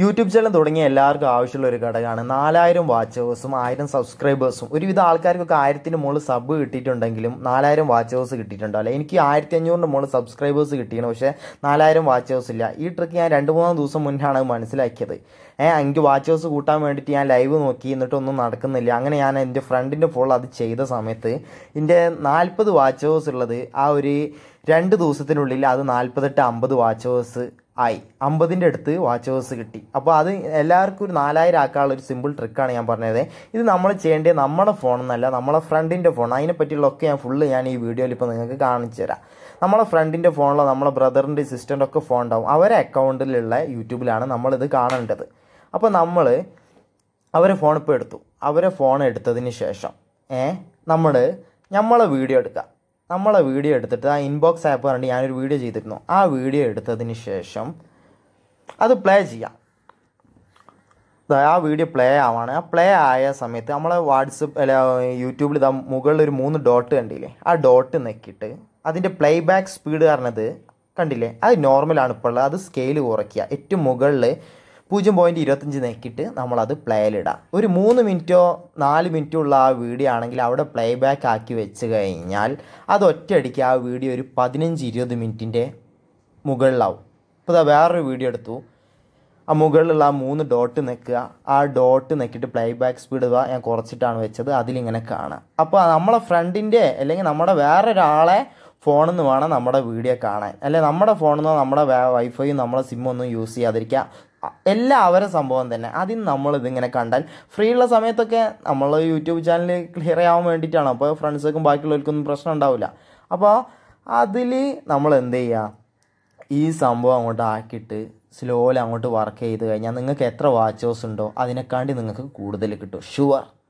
YouTube channel തുടങ്ങിയ എല്ലാവർക്കും ആവശ്യമുള്ള ഒരു ഘടകമാണ് നാലായിരം വാച്ചേഴ്സും ആയിരം സബ്സ്ക്രൈബേഴ്സും ഒരുവിധം ആൾക്കാർക്കൊക്കെ ആയിരത്തിന് മുകളിൽ സബ് കിട്ടിയിട്ടുണ്ടെങ്കിലും നാലായിരം വാച്ചേഴ്സ് ഹവേഴ്സ് കിട്ടിയിട്ടുണ്ടാവില്ല എനിക്ക് ആയിരത്തി അഞ്ഞൂറിന് മുകളിൽ സബ്സ്ക്രൈബേഴ്സ് കിട്ടിയാണ് പക്ഷേ നാലായിരം വാച്ചേഴ്സ് ഇല്ല ഈ ട്രിക്ക് ഞാൻ രണ്ട് മൂന്ന് ദിവസം മുന്നാണ് മനസ്സിലാക്കിയത് ഏഹ് എനിക്ക് വാച്ചേഴ്സ് കൂട്ടാൻ വേണ്ടിയിട്ട് ഞാൻ ലൈവ് നോക്കി എന്നിട്ടൊന്നും നടക്കുന്നില്ല അങ്ങനെ ഞാൻ എൻ്റെ ഫ്രണ്ടിൻ്റെ ഫോൾ അത് ചെയ്ത സമയത്ത് എൻ്റെ നാൽപ്പത് വാച്ചേഴ്സ് ഉള്ളത് ആ ഒരു രണ്ട് ദിവസത്തിനുള്ളിൽ അത് നാൽപ്പത്തെട്ട് അമ്പത് വാച്ച് ഹവേഴ്സ് ആയി അമ്പതിൻ്റെ അടുത്ത് വാച്ച് ഹവേഴ്സ് കിട്ടി അപ്പോൾ അത് എല്ലാവർക്കും ഒരു നാലായിരം ആക്കാനുള്ള ഒരു സിമ്പിൾ ട്രിക്കാണ് ഞാൻ പറഞ്ഞത് ഇത് നമ്മൾ ചെയ്യേണ്ടത് നമ്മുടെ ഫോൺ എന്നല്ല നമ്മളെ ഫ്രണ്ടിൻ്റെ ഫോൺ ഒക്കെ ഞാൻ ഫുള്ള് ഞാൻ ഈ വീഡിയോയിൽ ഇപ്പോൾ നിങ്ങൾക്ക് കാണിച്ചു തരാം നമ്മളെ ഫ്രണ്ടിൻ്റെ ഫോണിലോ നമ്മളെ ബ്രദറിൻ്റെ സിസ്റ്ററിൻ്റെ ഒക്കെ ഫോൺ ഉണ്ടാവും അവരെ അക്കൗണ്ടിലുള്ള യൂട്യൂബിലാണ് നമ്മളിത് കാണേണ്ടത് അപ്പോൾ നമ്മൾ അവരെ ഫോൺ ഇപ്പോൾ എടുത്തു അവരെ ഫോൺ എടുത്തതിന് ശേഷം ഏ നമ്മൾ നമ്മളെ വീഡിയോ എടുക്കുക നമ്മളെ വീഡിയോ എടുത്തിട്ട് ആ ഇൻബോക്സ് ആപ്പ് പറഞ്ഞിട്ട് ഞാനൊരു വീഡിയോ ചെയ്തിരുന്നു ആ വീഡിയോ എടുത്തതിന് ശേഷം അത് പ്ലേ ചെയ്യാം ആ വീഡിയോ പ്ലേ ആവാണ് ആ പ്ലേ ആയ സമയത്ത് നമ്മളെ വാട്സപ്പ് അല്ല യൂട്യൂബിൽ ഇതാ മുകളിൽ ഒരു മൂന്ന് ഡോട്ട് കണ്ടില്ലേ ആ ഡോട്ട് നെക്കിയിട്ട് അതിൻ്റെ പ്ലേ ബാക്ക് സ്പീഡ് പറഞ്ഞത് കണ്ടില്ലേ അത് നോർമലാണ് ഇപ്പോൾ ഉള്ളത് അത് സ്കെയിൽ കുറയ്ക്കുക ഏറ്റവും മുകളിൽ പൂജ്യം പോയിൻറ്റ് ഇരുപത്തഞ്ച് നെക്കിയിട്ട് നമ്മളത് പ്ലേയിലിടാം ഒരു മൂന്ന് മിനിറ്റോ നാല് മിനിറ്റോ ഉള്ള ആ വീഡിയോ ആണെങ്കിൽ അവിടെ പ്ലേ ബാക്ക് ആക്കി വെച്ച് കഴിഞ്ഞാൽ അത് ഒറ്റയടിക്ക് ആ വീഡിയോ ഒരു പതിനഞ്ച് ഇരുപത് മിനിറ്റിൻ്റെ മുകളിലാവും ഇപ്പോൾ ഇതാ വേറൊരു വീഡിയോ എടുത്തു ആ മുകളിലുള്ള ആ മൂന്ന് ഡോട്ട് നിൽക്കുക ആ ഡോട്ട് നിൽക്കിയിട്ട് പ്ലേ ബാക്ക് സ്പീഡ് ഞാൻ കുറച്ചിട്ടാണ് വെച്ചത് അതിലിങ്ങനെ കാണാം അപ്പോൾ നമ്മളെ ഫ്രണ്ടിൻ്റെ അല്ലെങ്കിൽ നമ്മുടെ വേറൊരാളെ ഫോണിൽ നിന്ന് വേണം നമ്മുടെ വീഡിയോ കാണാൻ അല്ലെ നമ്മുടെ ഫോണിൽ നിന്ന് നമ്മുടെ വൈഫൈയും നമ്മുടെ സിമ്മൊന്നും യൂസ് ചെയ്യാതിരിക്കുക എല്ലാവരും സംഭവം തന്നെ നമ്മൾ ഇതിങ്ങനെ കണ്ടാൽ ഫ്രീ ഉള്ള സമയത്തൊക്കെ നമ്മൾ യൂട്യൂബ് ചാനൽ ക്ലിയർ ആവാൻ വേണ്ടിയിട്ടാണ് അപ്പോൾ ഫ്രണ്ട്സൊക്കെ ബാക്കിയുള്ളവർക്കൊന്നും പ്രശ്നം ഉണ്ടാവില്ല അപ്പോൾ അതിൽ നമ്മൾ എന്ത് ചെയ്യുക ഈ സംഭവം അങ്ങോട്ട് ആക്കിയിട്ട് സ്ലോയിൽ അങ്ങോട്ട് വർക്ക് ചെയ്ത് കഴിഞ്ഞാൽ നിങ്ങൾക്ക് എത്ര വാച്ചേഴ്സ് ഉണ്ടോ അതിനെക്കാണ്ടി നിങ്ങൾക്ക് കൂടുതൽ കിട്ടും ഷുവർ